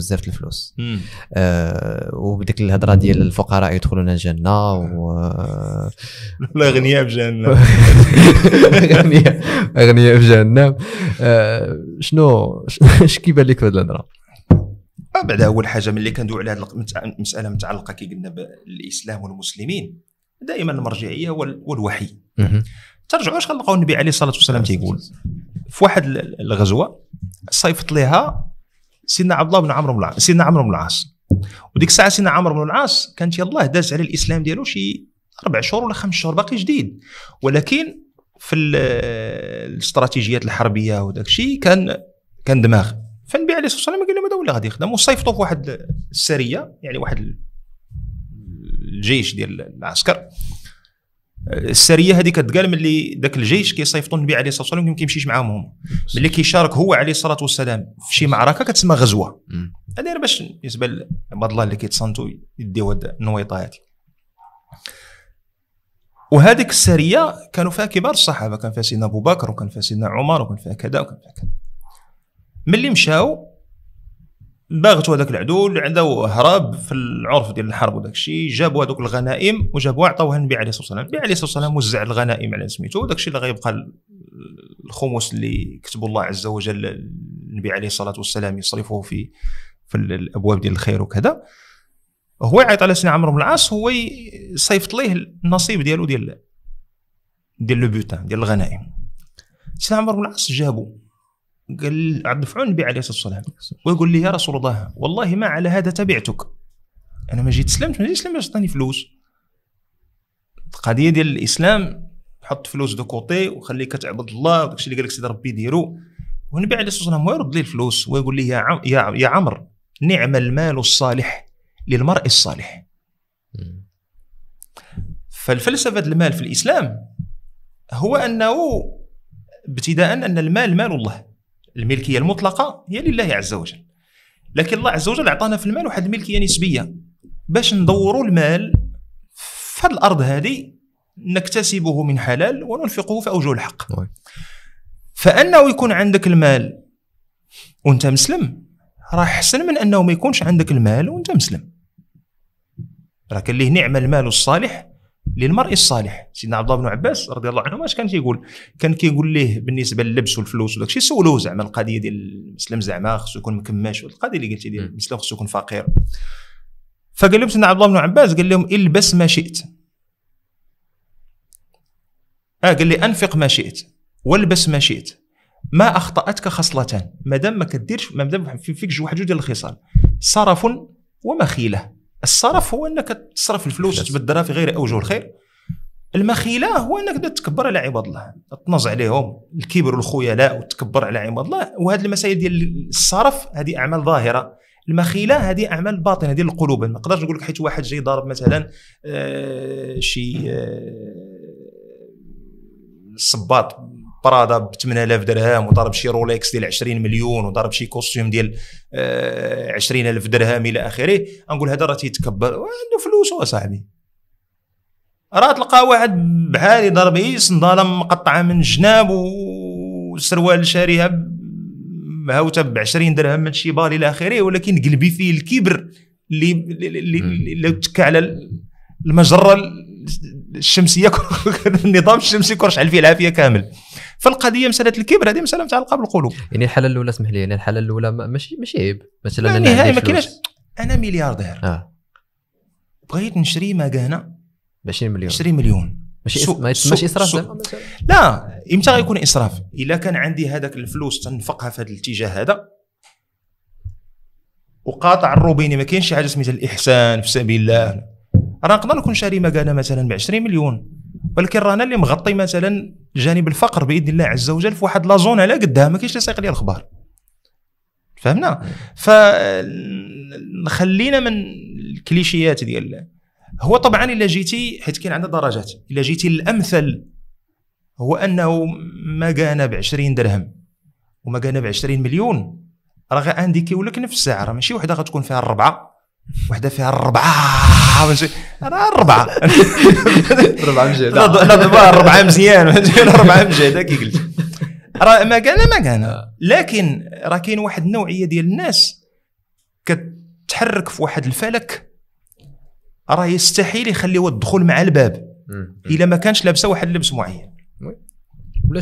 بزاف الفلوس آه وبديك الهضره ديال الفقراء يدخلون الجنه و الاغنياء في جهنم اغنياء في جهنم آه شنو اش كيبان لك في هذه الهضره آه، بعد اول حاجه ملي كندوي على هذه المساله متعلقه كي قلنا بالاسلام والمسلمين دائما المرجعيه والوحي ترجعوا اش غنلقاو النبي عليه الصلاه والسلام تيقول في واحد الغزوه صيفط لها سيدنا عبد الله بن عمرو بن العاص سيدنا عمرو بن العاص وديك الساعه سيدنا عمرو بن العاص كانت يلاه داز على الاسلام ديالو شي اربع شهور ولا خمس شهور باقي جديد ولكن في الاستراتيجيات الحربيه وداك الشيء كان كان دماغ فالنبي عليه الصلاه والسلام قال له هذا ولا غادي يخدم وصيفطوا في واحد السريه يعني واحد الجيش ديال العسكر السريه هذه كتقال ملي ذاك الجيش كيصيفطوا النبي عليه الصلاه والسلام ما كيمشيش معاهم هما ملي كيشارك هو عليه الصلاه والسلام في شي معركه كتسمى غزوه هذا غير باش بالنسبه لعباد الله اللي كيتصنتوا يديوا هاد النويطه هذه وهذيك السريه كانوا فيها كبار الصحابه كان فيها سيدنا ابو بكر وكان فيها سيدنا عمر وكان فيها كذا وكان فيها كذا ملي مشاو باغتو هذاك العدو اللي عنده هرب في العرف ديال الحرب وداك الشيء جابوا هذوك الغنائم وجابوها عطاوها النبي عليه الصلاه والسلام النبي عليه الصلاه والسلام وزع الغنائم على سميتو وداك الشيء اللي غيبقى الخمس اللي كتب الله عز وجل النبي عليه الصلاه والسلام يصرفه في في الابواب ديال الخير وكذا هو يعيط على سيدنا عمرو بن العاص هو يصيفط ليه النصيب ديالو ديال ديال لو بوتان ديال الغنائم سيدنا عمرو بن العاص جابو قال عبد الفعون النبي عليه الصلاه والسلام ويقول لي يا رسول الله والله ما على هذا تبعتك انا ما جيت سلمت ما جيت سلمت باش تعطيني فلوس القضيه ديال الاسلام حط فلوس دو كوتي وخليك تعبد الله وداك الشيء اللي قال لك سيدي ربي ديرو والنبي عليه الصلاه والسلام يرد لي الفلوس ويقول لي يا عم يا يا عمر نعم المال الصالح للمرء الصالح فالفلسفه المال في الاسلام هو انه ابتداء ان المال مال الله الملكيه المطلقه هي لله عز وجل لكن الله عز وجل اعطانا في المال واحد الملكيه نسبيه باش ندوروا المال في الارض هذه نكتسبه من حلال وننفقه في اوجه الحق فانه يكون عندك المال وانت مسلم راه احسن من انه ما يكونش عندك المال وانت مسلم راه كان ليه نعمه المال الصالح للمرء الصالح سيدنا عبد الله بن عباس رضي الله عنهما اش كان تيقول كان كيقول ليه بالنسبه للبس والفلوس وداك الشيء سولوه زعما القضيه ديال المسلم زعما خصو يكون مكماش القضيه اللي قلتي ديال المسلم خصو يكون فقير فقال لهم سيدنا عبد الله بن عباس قال لهم البس ما شئت اه قال لي انفق ما شئت والبس ما شئت ما اخطاتك خصلتان مادام ما كديرش مادام فيك واحد جوج ديال الخصال صرف ومخيله الصرف هو انك تصرف الفلوس تبدلها في غير اوجه الخير المخيله هو انك تكبر على عباد الله تنز عليهم الكبر والخيلاء وتكبر على عباد الله وهذه المسائل ديال الصرف هذه اعمال ظاهره المخيله هذه اعمال باطنه ديال القلوب ما نقدرش نقول لك حيت واحد جاي ضارب مثلا آه شي آه صباط برادا ب 8000 درهم وضرب شي رولكس ديال 20 مليون وضرب شي كوستيوم ديال 20000 آه، درهم الى اخره نقول هذا راه تيتكبر عنده فلوس صاحبي راه تلقى واحد بحالي ضربي صنداله مقطعه من جناب وسروال شاريها مهوته ب 20 درهم من شي بال الى اخره ولكن قلبي فيه الكبر اللي اللي تكى على المجره الشمسيه النظام الشمسي على فيه العافيه كامل فالقضيه مساله الكبر هذه مساله متعلقه بالقلوب يعني الحاله الاولى اسمح لي يعني الحاله الاولى ماشي ماشي عيب مثلا يعني انا ما كاينش انا ملياردير آه. بغيت نشري مكانه ب 20 مليون 20 مليون ماشي سو... ما يتسماش اسراف سو... لا امتى غيكون اسراف الا كان عندي هذاك الفلوس تنفقها في هذا الاتجاه هذا وقاطع الروبيني ما كاينش شي حاجه سميتها الاحسان في سبيل الله راه نقدر نكون شاري مكانه مثلا ب 20 مليون ولكن رانا اللي مغطي مثلا جانب الفقر باذن الله عز وجل في واحد لا زون على قدها ما كاينش لصيق ديال الاخبار فهمنا فخلينا من الكليشيات ديال هو طبعا الا جيتي حيت كاين عندنا درجات الا جيتي الامثل هو انه ما كان ب 20 درهم وما كان ب 20 مليون راه عندي كيقول لك نفس الساعه راه ماشي وحده غتكون فيها الربعه وحده فيها الربعه ماشي انا الربعه الربعه مجهده لا دابا الربعه مزيان الربعه مجهده كي قلت راه ما كان ما كان آه. لكن راه كاين واحد النوعيه ديال الناس كتحرك في واحد الفلك راه يستحيل يخليوها الدخول مع الباب الا ما كانش لابسه واحد اللبس معين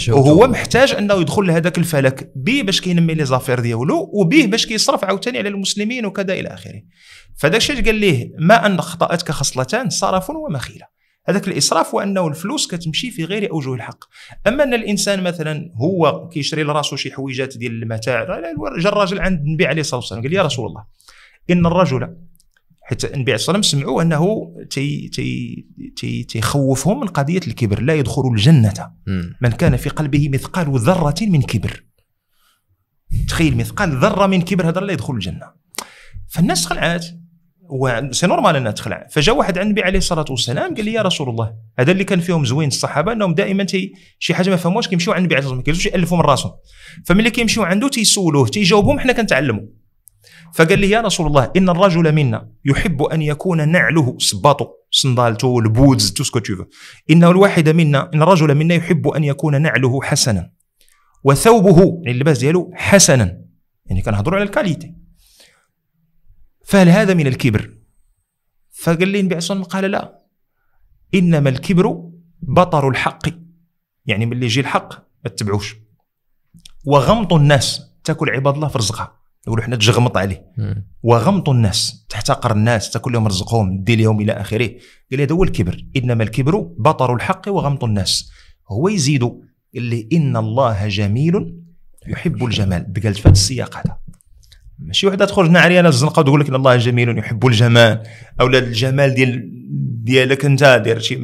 وهو محتاج انه يدخل لهذاك الفلك بي باش كينمي لي زافير ديالو وبيه باش كيصرف عاوتاني على المسلمين وكذا الى اخره فداك الشيء قال ليه ما ان اخطاتك خصلتان صرف ومخيله هذاك الاسراف وانه الفلوس كتمشي في غير اوجه الحق اما ان الانسان مثلا هو كيشري لراسو شي حويجات ديال المتاع جا الراجل عند النبي عليه الصلاه والسلام قال يا رسول الله ان الرجل حيت النبي عليه الصلاه والسلام سمعوا انه تي تي تي تيخوفهم من قضيه الكبر لا يدخل الجنه من كان في قلبه مثقال ذره من كبر تخيل مثقال ذره من كبر هذا لا يدخل الجنه فالناس خلعات وسي نورمال انها تخلع فجاء واحد عند النبي عليه الصلاه والسلام قال لي يا رسول الله هذا اللي كان فيهم زوين الصحابه انهم دائما تي شي حاجه ما فهموش كيمشيو عند النبي عليه الصلاه والسلام كيلزمش يالفوا من راسهم فملي كيمشيو عنده تيسولوه تيجاوبهم حنا كنتعلموا فقال لي يا رسول الله ان الرجل منا يحب ان يكون نعله سباطو صندالته البودز تو سكو ان الواحد منا ان الرجل منا يحب ان يكون نعله حسنا وثوبه يعني اللباس ديالو حسنا يعني كنهضروا على الكاليتي فهل هذا من الكبر فقال لي النبي عليه قال لا انما الكبر بطر الحق يعني ملي يجي الحق ما تتبعوش وغمط الناس تاكل عباد الله في رزقها نقولوا حنا تجغمط عليه وغمط الناس تحتقر الناس تاكل لهم رزقهم دي لهم الى اخره قال هذا هو الكبر انما الكبر بطر الحق وغمط الناس هو يزيد قال لي ان الله جميل يحب الجمال قالت في السياق هذا ماشي وحده تخرج هنا عريانه الزنقه وتقول لك ان الله جميل يحب الجمال او الجمال ديال ديالك انت داير شي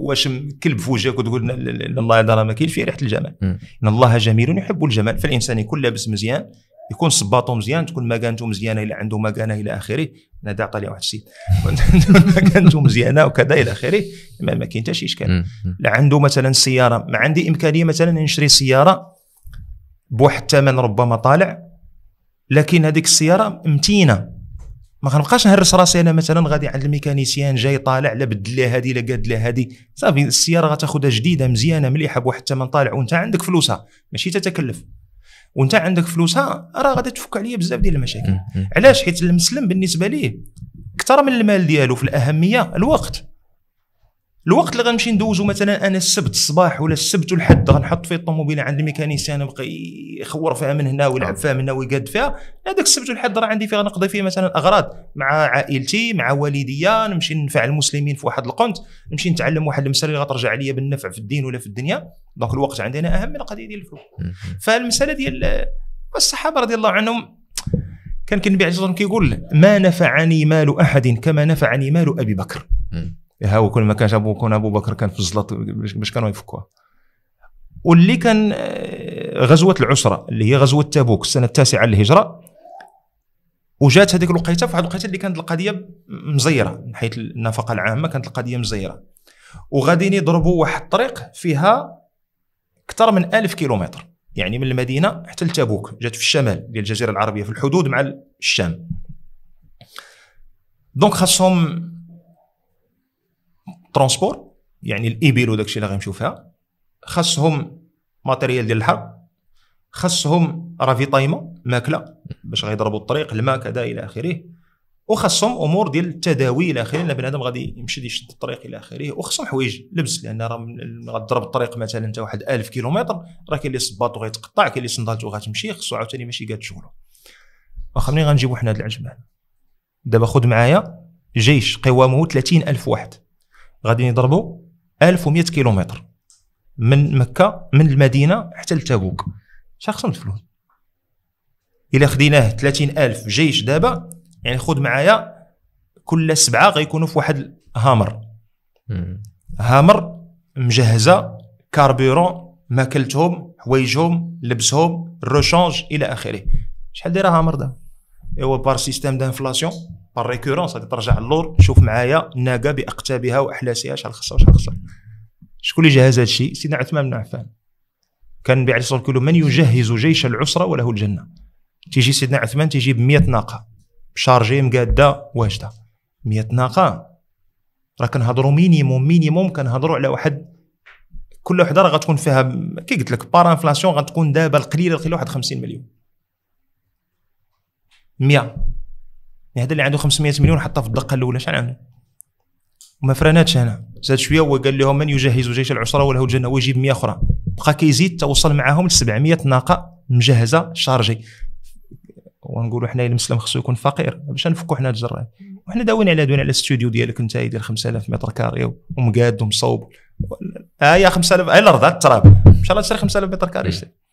واش كلب في وجهك وتقول ان الله راه ما كاينش فيه ريحه الجمال ان الله جميل يحب الجمال فالانسان يكون لابس مزيان يكون صباطو مزيان تكون مكانته مزيانه الى عنده مكانه الى اخره نادى عطى لي واحد السيد مكانته مزيانه وكذا الى اخره ما, ما كاين حتى شي اشكال لا عنده مثلا سياره ما عندي امكانيه مثلا نشري سياره بواحد الثمن ربما طالع لكن هذيك السياره متينه ما غنبقاش نهرس راسي انا مثلا غادي عند الميكانيسيان جاي طالع لا بدل لي هذه لا قاد لي هذه صافي السياره غتاخذها جديده مزيانه مليحه بواحد الثمن طالع وانت عندك فلوسها ماشي تتكلف وانت عندك فلوسها راه غادي تفك عليا بزاف ديال المشاكل علاش حيت المسلم بالنسبه ليه اكثر من المال ديالو في الاهميه الوقت الوقت اللي غنمشي ندوزو مثلا انا السبت الصباح ولا السبت والحد غنحط فيه الطوموبيل عند الميكانيسيان يبقى يخور فيها من هنا ويلعب آه. فيها من هنا ويقاد فيها هذاك السبت والحد راه عندي فيه غنقضي فيه مثلا اغراض مع عائلتي مع والديا نمشي ننفع المسلمين في واحد القنت نمشي نتعلم واحد المساله اللي غترجع عليا بالنفع في الدين ولا في الدنيا دونك الوقت عندنا اهم من القضيه ديال الفلوس فالمساله ديال الصحابه رضي الله عنهم كان كان النبي عليه الصلاه والسلام كيقول ما نفعني مال احد كما نفعني مال ابي بكر هاو كل ما كانش ابو كون ابو بكر كان في الزلط باش كانوا يفكوها واللي كان آه، غزوه العسره اللي هي غزوه تبوك السنه التاسعه للهجره وجات هذيك الوقيته في واحد الوقيته اللي كانت القضيه مزيره من حيث النفقه العامه كانت القضيه مزيره وغاديين يضربوا واحد الطريق فيها اكثر من ألف كيلومتر يعني من المدينه حتى لتبوك جات في الشمال ديال الجزيره العربيه في الحدود مع الشام دونك خاصهم ترونسبور يعني الايبيل وداك الشيء اللي غنمشيو فيها خاصهم ماتيريال ديال الحرب خاصهم رافيطايمون ماكله باش غيضربوا الطريق الماء كذا الى اخره وخاصهم امور ديال التداوي الى اخره لان بنادم غادي يمشي يشد الطريق الى اخره وخاصهم حوايج لبس لان راه غتضرب الطريق مثلا انت واحد 1000 كيلومتر راه كاين اللي صباط وغيتقطع كاين اللي صندلت وغتمشي خصو عاوتاني ماشي قاد شغله واخا منين غنجيبو حنا هاد العجب هذا دابا خذ معايا جيش قوامه 30000 واحد غادي يضربوا 1100 كيلومتر من مكه من المدينه حتى لتبوك خصهم الفلوس الا خديناه 30000 جيش دابا يعني خذ معايا كل سبعه غيكونوا في واحد هامر هامر مجهزه كاربيرون ماكلتهم حوايجهم لبسهم روشونج الى اخره شحال دايره هامر دا ايوا بار سيستيم دانفلاسيون بار ريكورونس غادي ترجع اللور شوف معايا ناقه باقتابها واحلاسها شحال خصها وشحال خصها شكون اللي جهز هذا الشيء سيدنا عثمان بن عفان كان النبي عليه الصلاه والسلام من يجهز جيش العسره وله الجنه تيجي سيدنا عثمان تيجيب 100 ناقه شارجي مقاده واجده 100 ناقه راه كنهضروا مينيموم مينيموم كنهضروا على واحد كل وحده راه غتكون فيها كي قلت لك بار انفلاسيون غتكون دابا القليله القليله واحد 50 مليون 100 يعني هذا اللي عنده 500 مليون حطه في الدقه الاولى شحال عنده وما فراناتش هنا زاد شويه هو قال لهم من يجهز جيش العسره وله الجنه ويجيب 100 اخرى بقى كيزيد توصل معاهم ل 700 ناقه مجهزه شارجي ونقولوا حنا المسلم خصو يكون فقير باش نفكوا حنا الجرايه وحنا داوين على دوين على الاستوديو ديالك انت ديال 5000 متر كاري ومقاد ومصوب ها آه 5000 هاي الارض التراب ان شاء الله تشري 5000 متر كاري إيه.